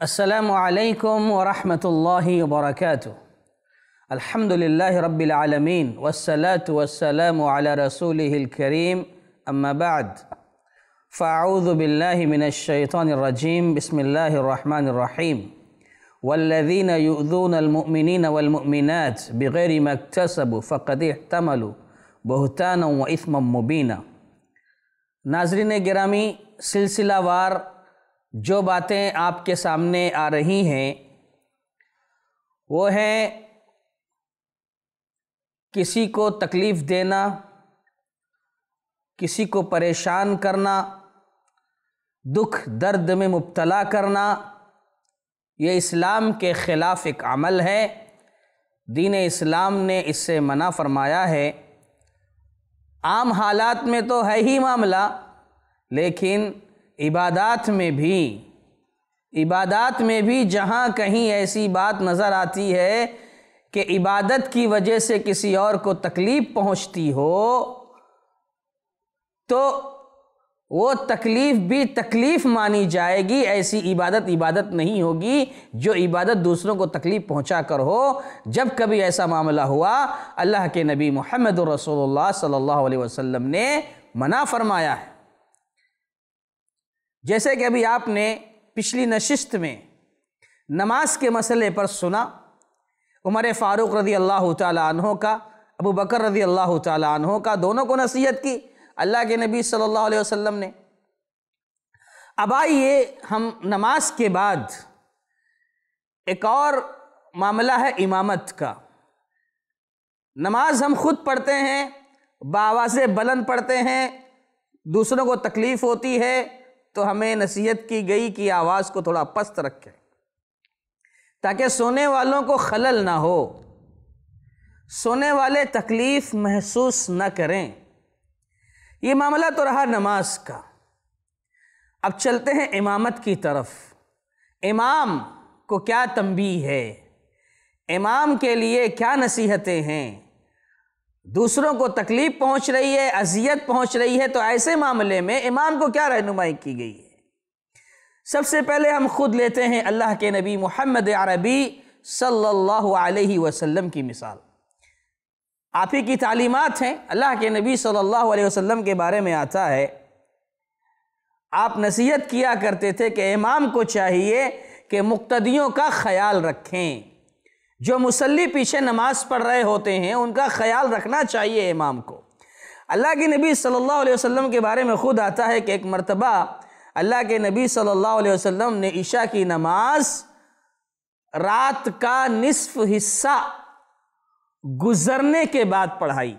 السلام عليكم ورحمة الله وبركاته الحمد لله رب العالمين والصلاة والسلام على رسوله الكريم أما بعد فأعوذ بالله من الشيطان الرجيم بسم الله الرحمن الرحيم والذين يؤذون المؤمنين والمؤمنات بغير ما اكتسبوا فقد احتملوا بهتانا وإثما مبينا ناظرين گرامی سلسلہ وار जो बातें आपके सामने आ रही हैं वो हैं किसी को तकलीफ़ देना किसी को परेशान करना दुख दर्द में मुबतला करना ये इस्लाम के ख़िलाफ़ एक अमल है दीन इस्लाम ने इससे मना फरमाया है आम हालात में तो है ही मामला लेकिन इबादत में भी इबादात में भी जहाँ कहीं ऐसी बात नज़र आती है कि इबादत की वजह से किसी और को तकलीफ़ पहुँचती हो तो वो तकलीफ़ भी तकलीफ़ मानी जाएगी ऐसी इबादत इबादत नहीं होगी जो इबादत दूसरों को तकलीफ़ पहुँचा कर हो जब कभी ऐसा मामला हुआ अल्लाह के नबी मोहम्मद रसोल्ला सल्ला वसम ने मना फरमाया है जैसे कि अभी आपने पिछली नशिस्त में नमाज के मसले पर सुना उमर फ़ारूक रदी अल्लाह तहों का अबू बकर रदी अल्लाह तहों का दोनों को नसीहत की अल्लाह के नबी सल्लल्लाहु अलैहि वसल्लम ने अब आइए हम नमाज के बाद एक और मामला है इमामत का नमाज हम खुद पढ़ते हैं बावाज़ बुलंद पढ़ते हैं दूसरों को तकलीफ़ होती है तो हमें नसीहत की गई कि आवाज़ को थोड़ा पस्त रखें ताकि सोने वालों को खलल ना हो सोने वाले तकलीफ़ महसूस न करें ये मामला तो रहा नमाज का अब चलते हैं इमामत की तरफ इमाम को क्या तंबी है इमाम के लिए क्या नसीहतें हैं दूसरों को तकलीफ पहुंच रही है अजियत पहुंच रही है तो ऐसे मामले में इमाम को क्या रहनुमाई की गई है सबसे पहले हम खुद लेते हैं अल्लाह के नबी मोहम्मद अरबी सल्लल्लाहु अलैहि वसल्लम की मिसाल आप ही की तालीमत हैं अल्लाह के नबी सल्लल्लाहु अलैहि वसल्लम के बारे में आता है आप नसीहत किया करते थे कि इमाम को चाहिए कि मुक्तदियों का ख्याल रखें जो मुसल्ली पीछे नमाज पढ़ रहे होते हैं उनका ख्याल रखना चाहिए इमाम को अल्लाह के नबी सल्लल्लाहु अलैहि वसल्लम के बारे में ख़ुद आता है कि एक मरतबा अल्लाह के नबी सल्लल्लाहु अलैहि वसल्लम ने ईशा की नमाज रात का निसफ हिस्सा गुज़रने के बाद पढ़ाई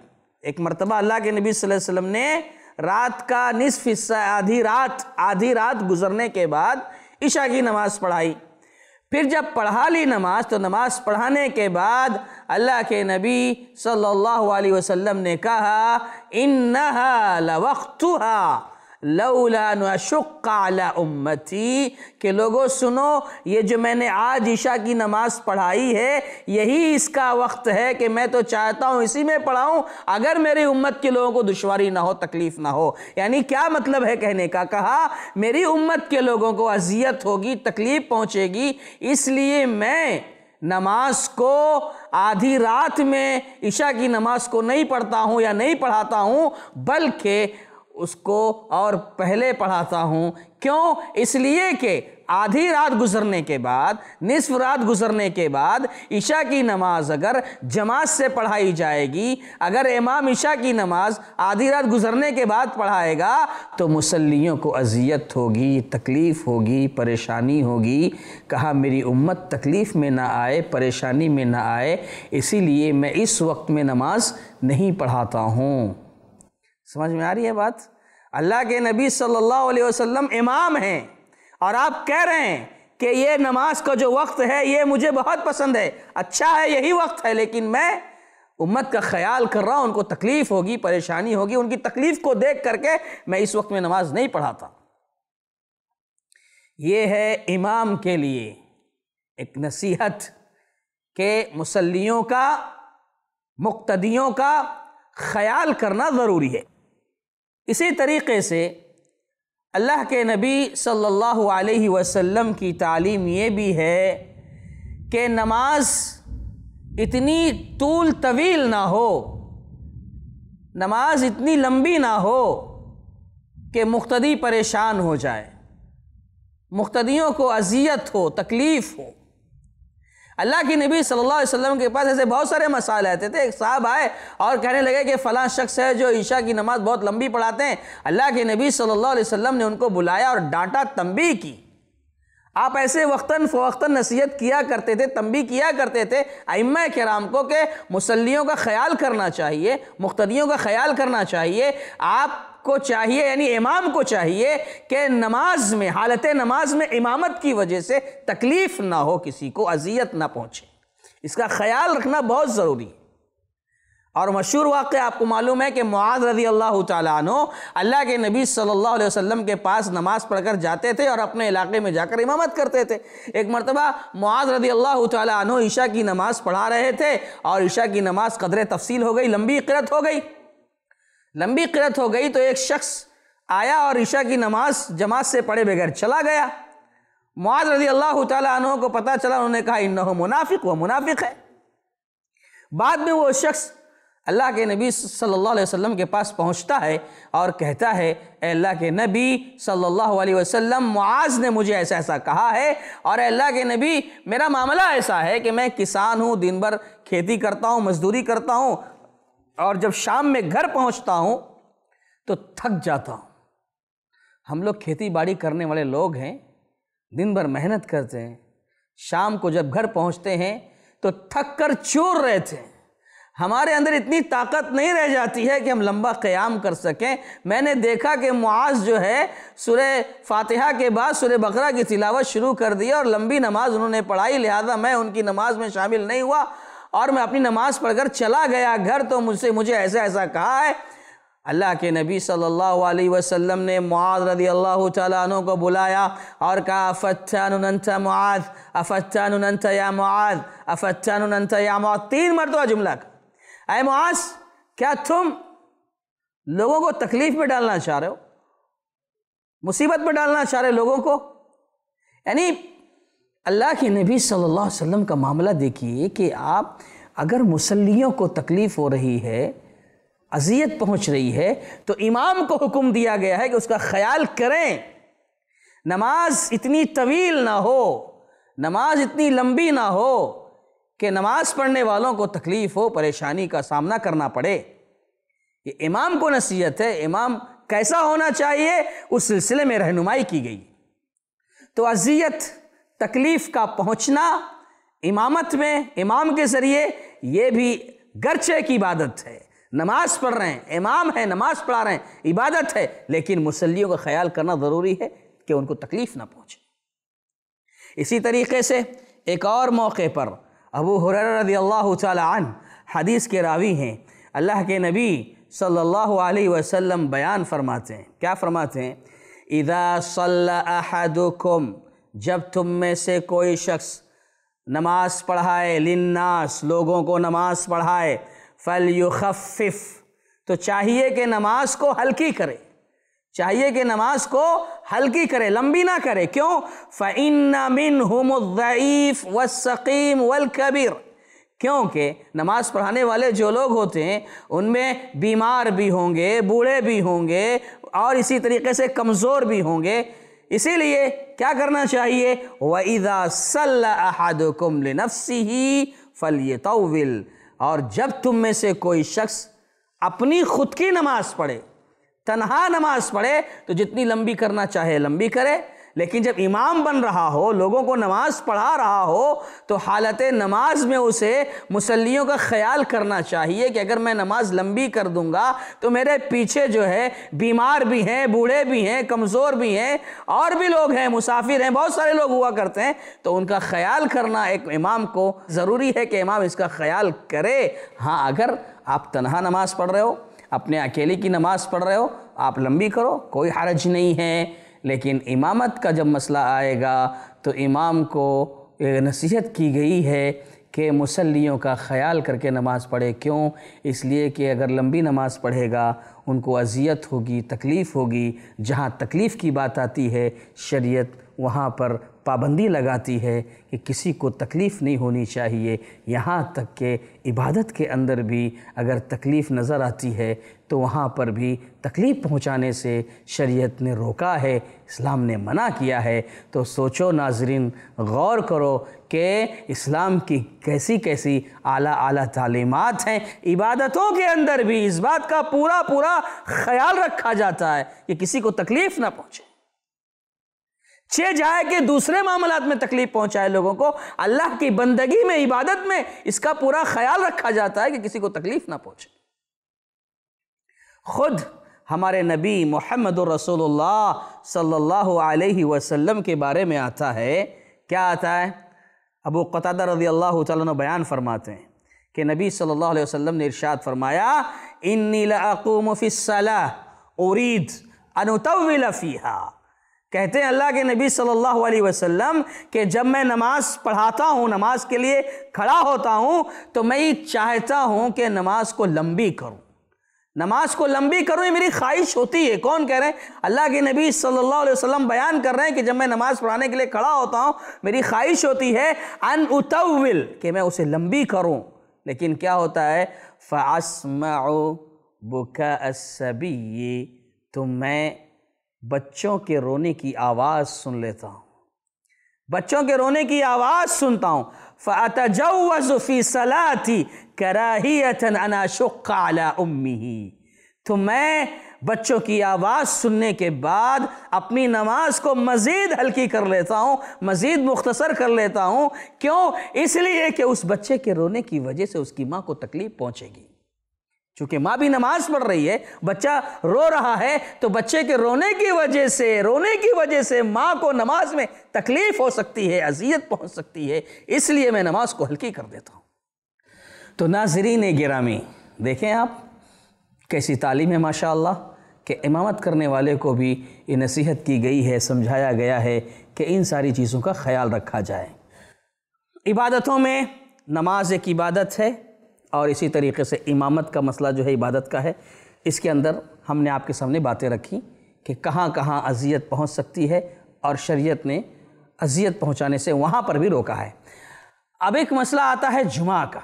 एक मरतबा अल्लाह के नबी सल्लल्लाहु अलैहि वसल्लम ने रात का निसफ हिस्सा आधी रात आधी रात गुज़रने के बाद ईशा की नमाज़ पढ़ाई फिर जब पढ़ा ली नमाज तो नमाज पढ़ाने के बाद अल्लाह के नबी सल्लल्लाहु अलैहि वसल्लम ने कहा इन्नहा लवक्तुहा लौला उम्मती के लोगों सुनो ये जो मैंने आज ईशा की नमाज पढ़ाई है यही इसका वक्त है कि मैं तो चाहता हूँ इसी में पढ़ाऊँ अगर मेरी उम्मत के लोगों को दुशारी ना हो तकलीफ़ ना हो यानी क्या मतलब है कहने का कहा मेरी उम्मत के लोगों को अजियत होगी तकलीफ़ पहुँचेगी इसलिए मैं नमाज को आधी रात में ईशा की नमाज को नहीं पढ़ता हूँ या नहीं पढ़ाता हूँ बल्कि उसको और पहले पढ़ाता हूँ क्यों इसलिए कि आधी रात गुजरने के बाद निसफ रात गुजरने के बाद ईशा की नमाज अगर जमात से पढ़ाई जाएगी अगर इमाम ईशा की नमाज आधी रात गुजरने के बाद पढ़ाएगा तो मुसलियों को अजियत होगी तकलीफ़ होगी परेशानी होगी कहा मेरी उम्मत तकलीफ़ में ना आए परेशानी में ना आए इसीलिए मैं इस वक्त में नमाज नहीं पढ़ाता हूँ समझ में आ रही है बात अल्लाह के नबी सल्लल्लाहु अलैहि वसल्लम इमाम हैं और आप कह रहे हैं कि ये नमाज का जो वक्त है ये मुझे बहुत पसंद है अच्छा है यही वक्त है लेकिन मैं उम्मत का ख्याल कर रहा हूँ उनको तकलीफ़ होगी परेशानी होगी उनकी तकलीफ़ को देख करके मैं इस वक्त में नमाज नहीं पढ़ाता ये है इमाम के लिए एक नसीहत के मुसलियों का मुक्तदियों का ख्याल करना ज़रूरी है इसी तरीके से अल्लाह के नबी सल्लल्लाहु अलैहि वसल्लम की तालीम ये भी है कि नमाज इतनी तूल तवील ना हो नमाज इतनी लंबी ना हो कि मुख्तदी परेशान हो जाए मुख्तदियों को अजियत हो तकलीफ़ हो अल्लाह के नबी सल्लल्लाहु अलैहि वसल्लम के पास ऐसे बहुत सारे मसाले आते थे एक साहब आए और कहने लगे कि फ़लाँ शख्स है जो ईशा की नमाज़ बहुत लंबी पढ़ाते हैं अल्लाह के नबी सल्लल्लाहु अलैहि वसल्लम ने उनको बुलाया और डांटा तंबी की आप ऐसे वक्ता फ़वक्ता नसीहत किया करते थे तंबी किया करते थे अम कराम को कि मुसलियों का ख्याल करना चाहिए मुख्तियों का ख्याल करना चाहिए आप को चाहिए यानी इमाम को चाहिए कि नमाज में हालत नमाज में इमामत की वजह से तकलीफ ना हो किसी को अजियत ना पहुँचे इसका ख्याल रखना बहुत ज़रूरी और मशहूर वाक़ आपको मालूम है कि मुआज रजी अल्लाह तु अल्लाह के नबी सल्लल्लाहु अलैहि वसल्लम के पास नमाज़ पढ़कर जाते थे और अपने इलाके में जाकर इमामत करते थे एक मरतबा मुआज रजी अल्लाह तु ईशा की नमाज़ पढ़ा रहे थे और ईशा की नमाज़ कदर तफसील हो गई लंबी इकरत हो गई लंबी किरत हो गई तो एक शख्स आया और ईशा की नमाज जमात से पढ़े बगैर चला गया मुआज रजी अल्लाह तु को पता चला उन्होंने कहा इन मुनाफिक वह मुनाफिक है बाद में वो शख्स अल्लाह के नबी सल्लल्लाहु अलैहि वसल्लम के पास पहुंचता है और कहता है अल्लाह के नबी सल्लल्लाहु अलैहि वसल्लम मुआज ने मुझे ऐसा ऐसा कहा है और अल्लाह के नबी मेरा मामला ऐसा है कि मैं किसान हूँ दिन भर खेती करता हूँ मजदूरी करता हूँ और जब शाम में घर पहुंचता हूं तो थक जाता हूं हम लोग खेती बाड़ी करने वाले लोग हैं दिन भर मेहनत करते हैं शाम को जब घर पहुंचते हैं तो थक कर चूर रहे थे हमारे अंदर इतनी ताकत नहीं रह जाती है कि हम लंबा क़याम कर सकें मैंने देखा कि मुआज जो है सुरह फातिहा के बाद सुरह बकरा की तिलावत शुरू कर दी और लंबी नमाज़ उन्होंने पढ़ाई लिहाजा मैं उनकी नमाज में शामिल नहीं हुआ और मैं अपनी नमाज पढ़कर चला गया घर तो मुझसे मुझे ऐसा ऐसा कहा है अल्लाह के नबी सल्लल्लाहु अलैहि वसल्लम ने मुआद रदी अल्लाह तु को बुलाया और कहा अफ़ानत मुआद अफ़ानत या मुआद अफ़ानत या मुआज तीन मरतबा जुमला का अय मुआज क्या तुम लोगों को तकलीफ़ में डालना चाह रहे हो मुसीबत में डालना चाह रहे लोगों को यानी अल्लाह के नबी सल्लल्लाहु अलैहि वसल्लम का मामला देखिए कि आप अगर मुसलियों को तकलीफ़ हो रही है अजियत पहुंच रही है तो इमाम को हुक्म दिया गया है कि उसका ख्याल करें नमाज इतनी तवील ना हो नमाज इतनी लंबी ना हो कि नमाज पढ़ने वालों को तकलीफ़ हो परेशानी का सामना करना पड़े ये इमाम को नसीहत है इमाम कैसा होना चाहिए उस सिलसिले में रहनुमाई की गई तो अजियत तकलीफ़ का पहुंचना इमामत में इमाम के ज़रिए ये भी गर्चे की इबादत है नमाज पढ़ रहे हैं इमाम है नमाज पढ़ा रहे हैं इबादत है लेकिन मुसलियों का ख्याल करना ज़रूरी है कि उनको तकलीफ़ ना पहुँचे इसी तरीके से एक और मौके पर अबू हुरर रदी अल्लाह हदीस के रावी हैं अल्लाह के नबी सल्लल्लाहु अलैहि वसल्लम बयान फरमाते हैं क्या फरमाते हैं इदा अहदुकुम जब तुम में से कोई शख्स नमाज पढ़ाए लिन्नास लोगों को नमाज पढ़ाए फल युखफ़ तो चाहिए कि नमाज को हल्की करे चाहिए कि नमाज को हल्की करे लंबी ना करे क्यों फ़ैन मिन हमीफ़ व सकीम वल कबीर क्योंकि नमाज़ पढ़ाने वाले जो लोग होते हैं उनमें बीमार भी होंगे बूढ़े भी होंगे और इसी तरीके से कमज़ोर भी होंगे इसीलिए क्या करना चाहिए वईदा नफसी फल और जब तुम में से कोई शख्स अपनी खुद की नमाज पढ़े तनहा नमाज पढ़े तो जितनी लंबी करना चाहे लंबी करे लेकिन जब इमाम बन रहा हो लोगों को नमाज पढ़ा रहा हो तो हालत नमाज में उसे मुसलियों का ख्याल करना चाहिए कि अगर मैं नमाज लंबी कर दूंगा तो मेरे पीछे जो है बीमार भी हैं बूढ़े भी हैं कमज़ोर भी हैं और भी लोग हैं मुसाफिर हैं बहुत सारे लोग हुआ करते हैं तो उनका ख्याल करना एक इमाम को ज़रूरी है कि इमाम इसका ख्याल करे हाँ अगर आप तनहा नमाज़ पढ़ रहे हो अपने अकेले की नमाज़ पढ़ रहे हो आप लंबी करो कोई हरज नहीं है लेकिन इमामत का जब मसला आएगा तो इमाम को नसीहत की गई है कि मुसलियों का ख्याल करके नमाज़ पढ़े क्यों इसलिए कि अगर लंबी नमाज़ पढ़ेगा उनको अजियत होगी तकलीफ़ होगी जहाँ तकलीफ़ की बात आती है शरीयत वहाँ पर पाबंदी लगाती है कि किसी को तकलीफ़ नहीं होनी चाहिए यहाँ तक कि इबादत के अंदर भी अगर तकलीफ़ नज़र आती है तो वहाँ पर भी तकलीफ़ पहुँचाने से शरीयत ने रोका है इस्लाम ने मना किया है तो सोचो नाजरीन गौर करो कि इस्लाम की कैसी कैसी आला आला तालीमत हैं इबादतों के अंदर भी इस बात का पूरा पूरा ख्याल रखा जाता है कि किसी को तकलीफ़ ना पहुँचे छे जाए कि दूसरे मामला में तकलीफ पहुंचाए लोगों को अल्लाह की बंदगी में इबादत में इसका पूरा ख्याल रखा जाता है कि किसी को तकलीफ ना पहुंचे ख़ुद हमारे नबी मोहम्मद रसोल्ला सल्ला अलैहि के बारे में आता है क्या आता है अबू कतद रजी अल्लाह तयान बयान फरमाते हैं कि नबी सल्लल्लाहु अलैहि वसल्लम ने इरशाद फरमाया इन्नीलाकुमफ़िसला उरीद कहते हैं अल्लाह के नबी सल्लल्लाहु अलैहि वसल्लम कि जब मैं नमाज़ पढ़ाता हूँ नमाज के लिए खड़ा होता हूँ तो मैं चाहता हूँ कि नमाज को लंबी करूँ नमाज को लंबी करूँ ये मेरी ख्वाहिश होती है कौन कह रहे हैं अल्लाह के नबी सल्लल्लाहु अलैहि वसल्लम बयान कर रहे हैं कि जब मैं नमाज़ पढ़ाने के लिए खड़ा होता हूँ मेरी ख्वाहिश होती है अन उतविल कि मैं उसे लंबी करूँ लेकिन क्या होता है फ़ासमाओ बुकासबी तो मैं बच्चों के रोने की आवाज़ सुन लेता हूँ बच्चों के रोने की आवाज़ सुनता हूँ फ़ातजफ़ी सलाती कराहीतन अनाशुक्ला उम्मी ही तो मैं बच्चों की आवाज़ सुनने के बाद अपनी नमाज को मज़ीद हल्की कर लेता हूँ मज़ीद मुख्तसर कर लेता हूँ क्यों इसलिए कि उस बच्चे के रोने की वजह से उसकी माँ को तकलीफ़ पहुँचेगी चूंकि माँ भी नमाज पढ़ रही है बच्चा रो रहा है तो बच्चे के रोने की वजह से रोने की वजह से माँ को नमाज में तकलीफ हो सकती है अजियत पहुँच सकती है इसलिए मैं नमाज को हल्की कर देता हूँ तो नाजरीन गिरामी देखें आप कैसी तालीम है माशा कि इमामत करने वाले को भी ये नसीहत की गई है समझाया गया है कि इन सारी चीज़ों का ख्याल रखा जाए इबादतों में नमाज एक इबादत है और इसी तरीके से इमामत का मसला जो है इबादत का है इसके अंदर हमने आपके सामने बातें रखी कि कहाँ कहाँ अजियत पहुँच सकती है और शरीयत ने अजियत पहुँचाने से वहाँ पर भी रोका है अब एक मसला आता है जुमा का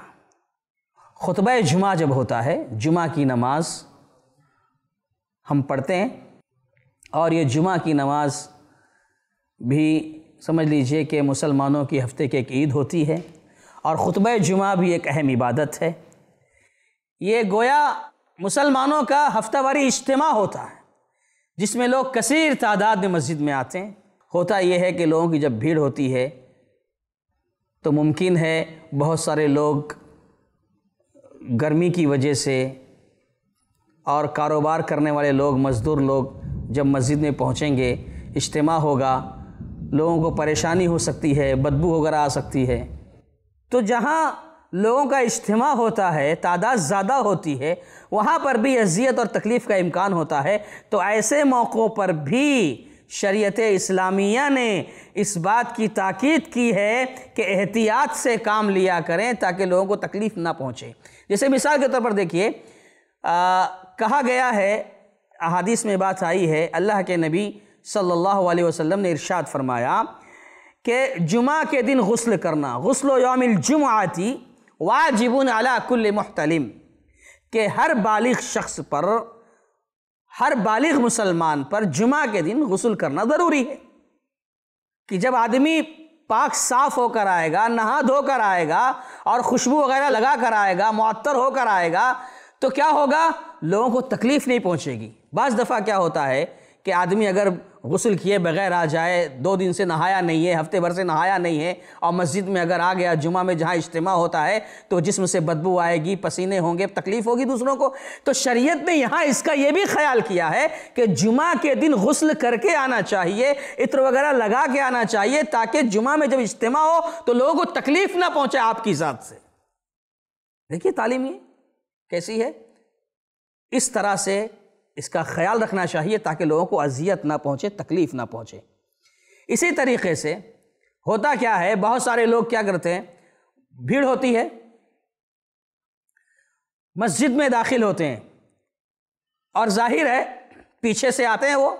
खुतब जुमा जब होता है जुमा की नमाज हम पढ़ते हैं और ये जुमा की नमाज भी समझ लीजिए कि मुसलमानों की हफ्ते की एक ईद होती है और ख़ुतब जुमा भी एक अहम इबादत है ये गोया मुसलमानों का हफ्तावारी इज्तम होता है जिसमें लोग कसर तादाद में मस्जिद में आते हैं होता यह है कि लोगों की जब भीड़ होती है तो मुमकिन है बहुत सारे लोग गर्मी की वजह से और कारोबार करने वाले लोग मज़दूर लोग जब मस्जिद में पहुँचेंगे इज्तम होगा लोगों को परेशानी हो सकती है बदबू वगैरह आ सकती है तो जहाँ लोगों का इज्तम होता है तादाद ज़्यादा होती है वहाँ पर भी अजियत और तकलीफ़ का इम्कान होता है तो ऐसे मौक़ों पर भी शरीत इस्लामिया ने इस बात की ताकीद की है कि एहतियात से काम लिया करें ताकि लोगों को तकलीफ़ ना पहुँचे जैसे मिसाल के तौर पर देखिए कहा गया है अहादीस में बात आई है अल्लाह के नबी सल्ला वसम ने इरशाद फरमाया कि जुमा के दिन गसल करना गसल यौमिल जुमाती वाजिबन अलाकुल मुख्तलिम के हर बालिग शख्स पर हर बालिग मुसलमान पर जुमा के दिन गसल करना ज़रूरी है कि जब आदमी पाक साफ होकर आएगा नहा धोकर आएगा और खुशबू वगैरह लगा कर आएगा मअतर होकर आएगा तो क्या होगा लोगों को तकलीफ़ नहीं पहुँचेगी बज़ दफ़ा क्या होता है कि आदमी अगर गसल किए बगैर आ जाए दो दिन से नहाया नहीं है हफ्ते भर से नहाया नहीं है और मस्जिद में अगर आ गया जुमा में जहाँ इज्तम होता है तो जिसम से बदबू आएगी पसीने होंगे तकलीफ़ होगी दूसरों को तो शरीयत ने यहाँ इसका ये भी ख्याल किया है कि जुमा के दिन गसल करके आना चाहिए इत्र वगैरह लगा के आना चाहिए ताकि जुमा में जब इज्तम हो तो लोगों को तकलीफ़ ना पहुँचे आपकी ज़ात से देखिए तालीम ये कैसी है इस तरह से इसका ख्याल रखना चाहिए ताकि लोगों को अजियत ना पहुँचे तकलीफ़ ना पहुँचे इसी तरीके से होता क्या है बहुत सारे लोग क्या करते हैं भीड़ होती है मस्जिद में दाखिल होते हैं और जाहिर है पीछे से आते हैं वो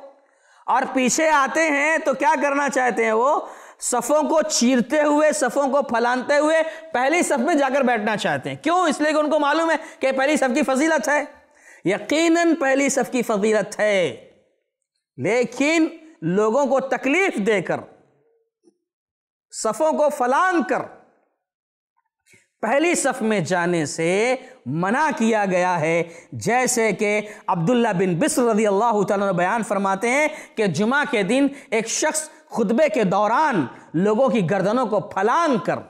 और पीछे आते हैं तो क्या करना चाहते हैं वो सफ़ों को चीरते हुए सफ़ों को फलानते हुए पहली सफ़ में जाकर बैठना चाहते हैं क्यों इसलिए कि उनको मालूम है कि पहली सफ़ की फजीलत है यकीनन पहली सफ़ की फजीलत है लेकिन लोगों को तकलीफ देकर सफ़ों को फलांग कर पहली सफ़ में जाने से मना किया गया है जैसे कि अब्दुल्ला बिन बिस्र रजी अल्लाह बयान फरमाते हैं कि जुमा के दिन एक शख्स खुतबे के दौरान लोगों की गर्दनों को फलांग कर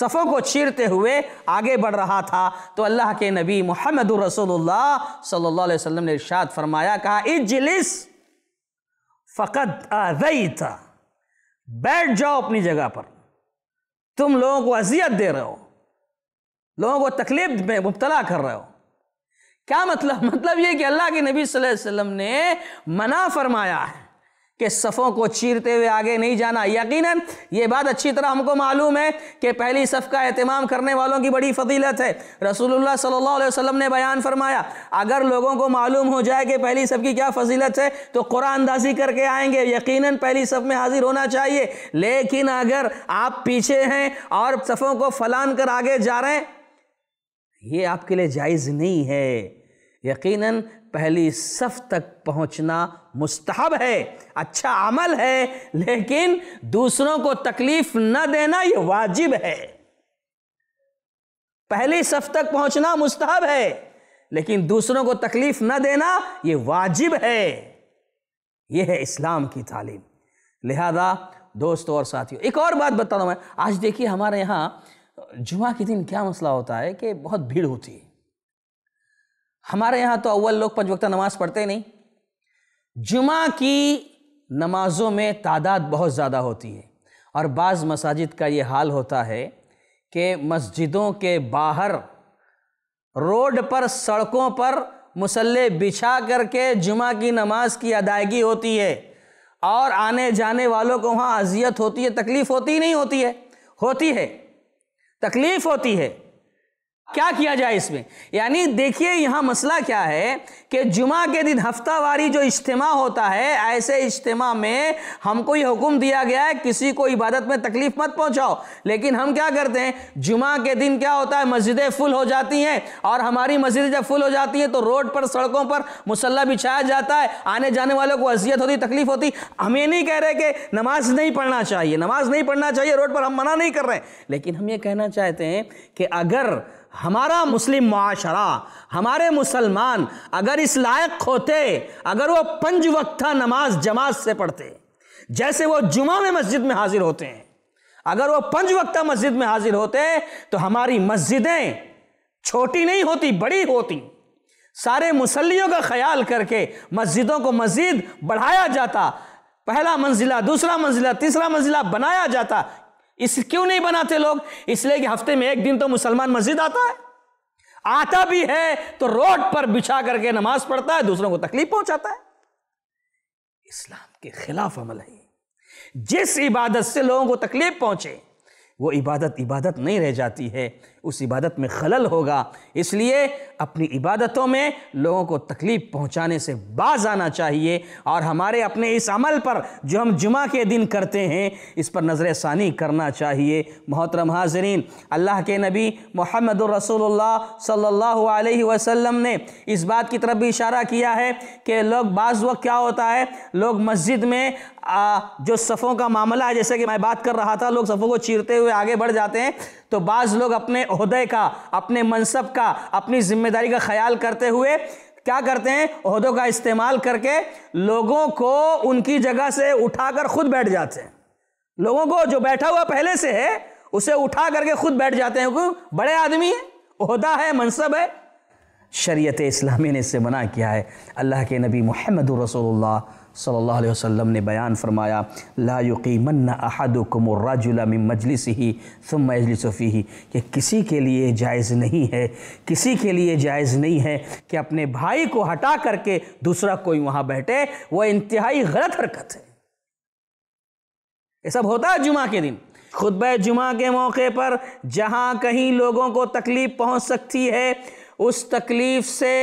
सफ़ों को चीरते हुए आगे बढ़ रहा था तो अल्लाह के नबी मोहम्मद रसोल्ला सल्ला वसम ने इर्शाद फरमाया कहा इजलिस फ़कत आदई था बैठ जाओ अपनी जगह पर तुम लोगों को अजियत दे रहे हो लोगों को तकलीफ में मुबतला कर रहे हो क्या मतलब मतलब ये कि अल्लाह के नबी वसल्लम ने मना फरमाया है के सफ़ों को चीरते हुए आगे नहीं जाना यकीनन ये बात अच्छी तरह हमको मालूम है कि पहली सफ़ का अहतमाम करने वालों की बड़ी फजीलत है रसूलुल्लाह सल्लल्लाहु अलैहि वसल्लम ने बयान फरमाया अगर लोगों को मालूम हो जाए कि पहली सफ़ की क्या फजीलत है तो कुरानदाजी करके आएंगे यकीनन पहली सफ़ में हाजिर होना चाहिए लेकिन अगर आप पीछे हैं और सफ़ों को फलान कर आगे जा रहे हैं ये आपके लिए जायज़ नहीं है यकीनन पहली सफ तक पहुंचना मुस्तहब है अच्छा अमल है लेकिन दूसरों को तकलीफ न देना यह वाजिब है पहली सफ तक पहुंचना मुस्तहब है लेकिन दूसरों को तकलीफ न देना यह वाजिब है यह है इस्लाम की तालीम लिहाजा दोस्तों और साथियों एक और बात बता रहा हूँ मैं आज देखिए हमारे यहाँ जुमा के दिन क्या मसला होता है कि बहुत भीड़ होती है हमारे यहाँ तो अव्वल लोग पंच नमाज़ पढ़ते नहीं जुमा की नमाज़ों में तादाद बहुत ज़्यादा होती है और बाज़ मसाजिद का ये हाल होता है कि मस्जिदों के बाहर रोड पर सड़कों पर मुसल्ले बिछा करके जुमा की नमाज की अदायगी होती है और आने जाने वालों को वहाँ अजियत होती है तकलीफ़ होती नहीं होती है होती है तकलीफ़ होती है क्या किया जाए इसमें यानी देखिए यहाँ मसला क्या है कि जुमा के दिन हफ्तावारी जो इज्तम होता है ऐसे इज्तम में हमको ये हुक्म दिया गया है किसी को इबादत में तकलीफ मत पहुँचाओ लेकिन हम क्या करते हैं जुमा के दिन क्या होता है मस्जिदें फुल हो जाती हैं और हमारी मस्जिदें जब फुल हो जाती हैं तो रोड पर सड़कों पर मुसल्ला बिछाया जाता है आने जाने वालों को अजियत होती तकलीफ होती हम ये नहीं कह रहे कि नमाज नहीं पढ़ना चाहिए नमाज नहीं पढ़ना चाहिए रोड पर हम मना नहीं कर रहे हैं लेकिन हम ये कहना चाहते हैं कि अगर हमारा मुस्लिम माशरा हमारे मुसलमान अगर इस लायक होते अगर वो पंज वक्ता नमाज जमात से पढ़ते जैसे वो जुमा में मस्जिद में हाजिर होते हैं अगर वो पंज वक्ता मस्जिद में हाजिर होते तो हमारी मस्जिदें छोटी नहीं होती बड़ी होती सारे मुसलियों का ख्याल करके मस्जिदों को मस्जिद बढ़ाया जाता पहला मंजिला दूसरा मंजिला तीसरा मंजिला बनाया जाता इस क्यों नहीं बनाते लोग इसलिए कि हफ्ते में एक दिन तो मुसलमान मस्जिद आता है आता भी है तो रोड पर बिछा करके नमाज पढ़ता है दूसरों को तकलीफ पहुंचाता है इस्लाम के खिलाफ अमल है जिस इबादत से लोगों को तकलीफ पहुंचे वो इबादत इबादत नहीं रह जाती है उस इबादत में खलल होगा इसलिए अपनी इबादतों में लोगों को तकलीफ़ पहुंचाने से बाज आना चाहिए और हमारे अपने इस अमल पर जो हम जुमा के दिन करते हैं इस पर नज़र षानी करना चाहिए मोहतरम हाजरीन अल्लाह के नबी मोहम्मद रसोल्ला सल्ला वसम ने इस बात की तरफ भी इशारा किया है कि लोग बाज़ वक्त क्या होता है लोग मस्जिद में आ, जो सफ़ों का मामला है जैसे कि मैं बात कर रहा था लोग सफ़ों को चीरते हुए आगे बढ़ जाते हैं तो बाज़ लोग अपने अहदे का अपने मनसब का अपनी जिम्मेदारी का ख्याल करते हुए क्या करते हैं अहदों का इस्तेमाल करके लोगों को उनकी जगह से उठाकर खुद बैठ जाते हैं लोगों को जो बैठा हुआ पहले से है उसे उठा करके खुद बैठ जाते हैं क्यों बड़े आदमी है अहदा है मनसब है शरीयत इस्लामी ने इससे मना किया है अल्लाह के नबी मोहम्मद रसोल्ला सल्लल्लाहु अलैहि वसल्लम ने बयान फरमाया ला युकीमन अहदुकमरजुलम मजलिस ही सुम मजलिसफ़ी कि किसी के लिए जायज़ नहीं है किसी के लिए जायज़ नहीं है कि अपने भाई को हटा करके दूसरा कोई वहाँ बैठे वह इंतहाई गलत हरकत है ये सब होता है जुमा के दिन खुतब जुमा के मौके पर जहाँ कहीं लोगों को तकलीफ़ पहुँच सकती है उस तकलीफ़ से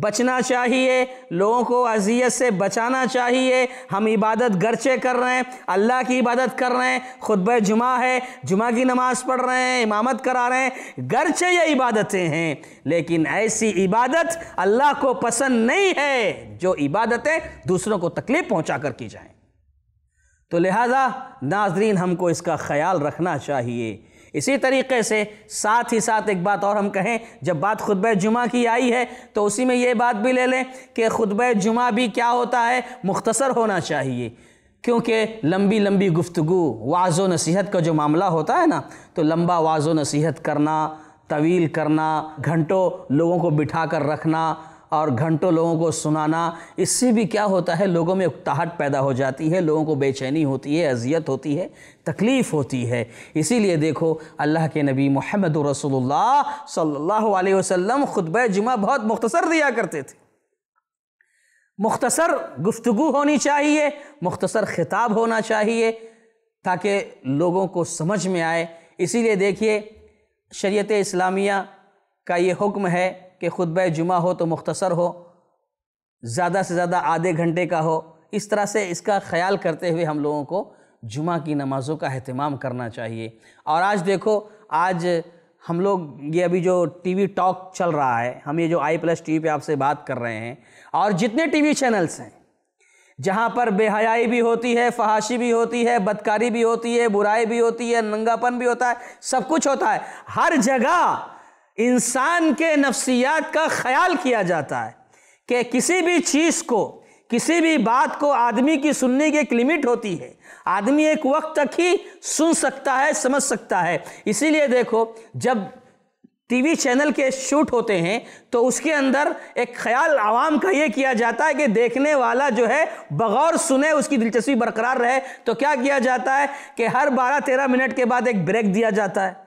बचना चाहिए लोगों को अजियत से बचाना चाहिए हम इबादत गरचे कर रहे हैं अल्लाह की इबादत कर रहे हैं खुतब जुमा है जुमा की नमाज़ पढ़ रहे हैं इमामत करा रहे हैं गरचे ये इबादतें हैं लेकिन ऐसी इबादत अल्लाह को पसंद नहीं है जो इबादतें दूसरों को तकलीफ़ पहुँचा कर की जाएँ तो लिहाजा नाजरीन हमको इसका ख्याल रखना चाहिए इसी तरीके से साथ ही साथ एक बात और हम कहें जब बात खुतब जुमा की आई है तो उसी में ये बात भी ले लें कि खुतब जुमा भी क्या होता है मुख्तसर होना चाहिए क्योंकि लंबी लंबी गुफ्तु वाज व नसीहत का जो मामला होता है ना तो लंबा वाज व नसीहत करना तवील करना घंटों लोगों को बिठा कर रखना और घंटों लोगों को सुनाना इससे भी क्या होता है लोगों में उकताहट पैदा हो जाती है लोगों को बेचैनी होती है अजियत होती है तकलीफ़ होती है इसीलिए देखो अल्लाह के नबी मोहम्मद रसोल्ला सल्ला वसम खुतब जुमा बहुत मुख्तसर दिया करते थे मुख्तसर गुफ्तु होनी चाहिए मुख्तसर ख़िताब होना चाहिए ताकि लोगों को समझ में आए इसीलिए देखिए शरीत इस्लामिया का ये हुक्म है कि खुतब जुमा हो तो मुख्तसर हो ज़्यादा से ज़्यादा आधे घंटे का हो इस तरह से इसका ख्याल करते हुए हम लोगों को जुमा की नमाज़ों का अहतमाम करना चाहिए और आज देखो आज हम लोग ये अभी जो टीवी टॉक चल रहा है हम ये जो आई प्लस टी वी पर आपसे बात कर रहे हैं और जितने टीवी चैनल्स हैं जहाँ पर बेहयाई भी होती है फहाशी भी होती है बदकारी भी होती है बुराई भी होती है नंगापन भी होता है सब कुछ होता है हर जगह इंसान के नफ्सियात का ख्याल किया जाता है कि किसी भी चीज़ को किसी भी बात को आदमी की सुनने की एक लिमिट होती है आदमी एक वक्त तक ही सुन सकता है समझ सकता है इसीलिए देखो जब टीवी चैनल के शूट होते हैं तो उसके अंदर एक ख्याल आवाम का ये किया जाता है कि देखने वाला जो है बगौर सुने उसकी दिलचस्पी बरकरार रहे तो क्या किया जाता है कि हर बारह तेरह मिनट के बाद एक ब्रेक दिया जाता है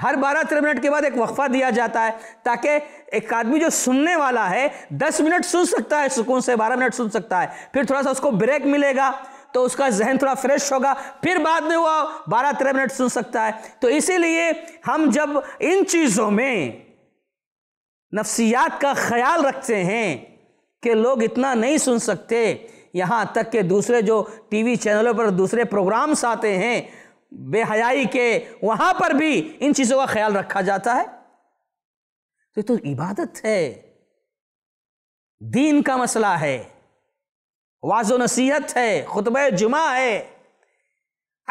हर बारह तेरह मिनट के बाद एक वक्फा दिया जाता है ताकि एक आदमी जो सुनने वाला है दस मिनट सुन सकता है सुकून से बारह मिनट सुन सकता है फिर थोड़ा सा उसको ब्रेक मिलेगा तो उसका जहन थोड़ा फ्रेश होगा फिर बाद में वो बारह तेरह मिनट सुन सकता है तो इसीलिए हम जब इन चीज़ों में नफ्सियात का ख्याल रखते हैं कि लोग इतना नहीं सुन सकते यहाँ तक के दूसरे जो टीवी चैनलों पर दूसरे प्रोग्राम्स आते हैं बेहयाई के वहां पर भी इन चीज़ों का ख्याल रखा जाता है तो ये तो इबादत है दीन का मसला है वाजो नसीहत है खुतब जुमा है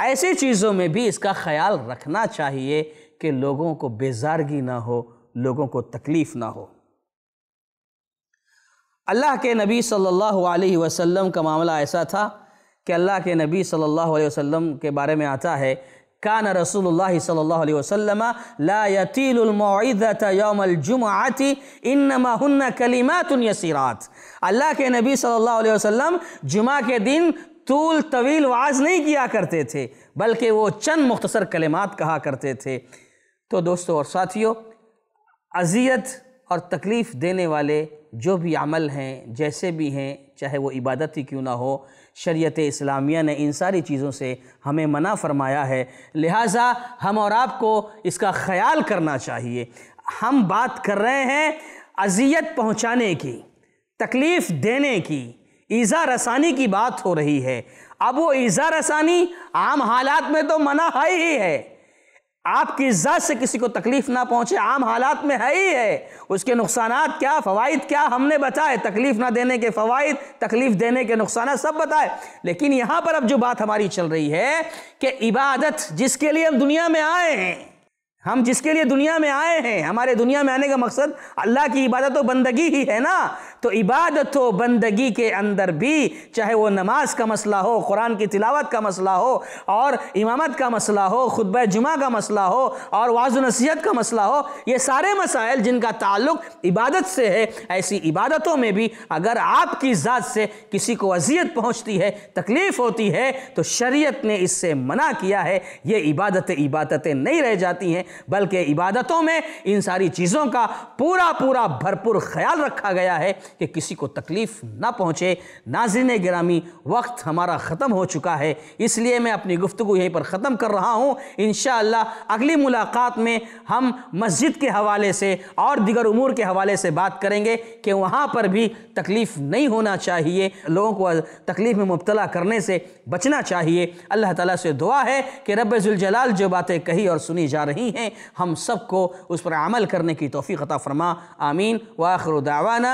ऐसी चीज़ों में भी इसका ख्याल रखना चाहिए कि लोगों को बेजारगी ना हो लोगों को तकलीफ़ ना हो अल्लाह के नबी सल्लल्लाहु अलैहि वसल्लम का मामला ऐसा था कि अल्लाह के नबी सल्लल्लाहु अलैहि वसल्लम के बारे में आता है कान रसूलुल्लाह सल्लल्लाहु अलैहि वसल्लम ला यतीलुल मौइदता यौमल जुमआति इन्नमा कलिमातुन यसीरात अल्लाह के नबी सल्लल्लाहु अलैहि वसल्लम जुमा के दिन तूल तवील वाज नहीं किया करते थे बल्कि वो चंद मुख्तसर कलिमात कहा करते थे तो दोस्तों और साथियों अजियत और तकलीफ़ देने वाले जो भी अमल हैं जैसे भी हैं चाहे वो इबादत ही क्यों ना हो शरीयत इस्लामिया ने इन सारी चीज़ों से हमें मना फरमाया है लिहाजा हम और आपको इसका ख्याल करना चाहिए हम बात कर रहे हैं अजियत पहुंचाने की तकलीफ़ देने की ईज़ा रसानी की बात हो रही है अब वो ईज़ा रसानी आम हालात में तो मना है ही है आपकी इज्जत से किसी को तकलीफ ना पहुंचे आम हालात में है ही है उसके नुकसान क्या फ़वाद क्या हमने बताए तकलीफ ना देने के फ़वाद तकलीफ देने के नुकसान सब बताए लेकिन यहां पर अब जो बात हमारी चल रही है कि इबादत जिसके लिए हम दुनिया में आए हैं हम जिसके लिए दुनिया में आए हैं हमारे दुनिया में आने का मकसद अल्लाह की इबादत और बंदगी ही है ना तो इबादत हो बंदगी के अंदर भी चाहे वो नमाज का मसला हो कुरान की तिलावत का मसला हो और इमामत का मसला हो खुतब जुमा का मसला हो और वाजु नसीहत का मसला हो ये सारे मसाइल जिनका ताल्लुक इबादत से है ऐसी इबादतों में भी अगर आपकी ज़ात से किसी को अजियत पहुँचती है तकलीफ़ होती है तो शरीयत ने इससे मना किया है ये इबादत इबादतें नहीं रह जाती हैं बल्कि इबादतों में इन सारी चीज़ों का पूरा पूरा भरपूर ख्याल रखा गया है कि किसी को तकलीफ़ ना पहुँचे नाजिन ग्रामी वक्त हमारा ख़त्म हो चुका है इसलिए मैं अपनी गुफ्तु यहीं पर ख़त्म कर रहा हूँ इन अगली मुलाकात में हम मस्जिद के हवाले से और दिगर उमूर के हवाले से बात करेंगे कि वहाँ पर भी तकलीफ़ नहीं होना चाहिए लोगों को तकलीफ़ में मुबतला करने से बचना चाहिए अल्लाह ताला से दुआ है कि रबाल जो बातें कही और सुनी जा रही हैं हम सबको उस पर अमल करने की तोफ़ी ख़ता फरमा आमीन आखर दावाना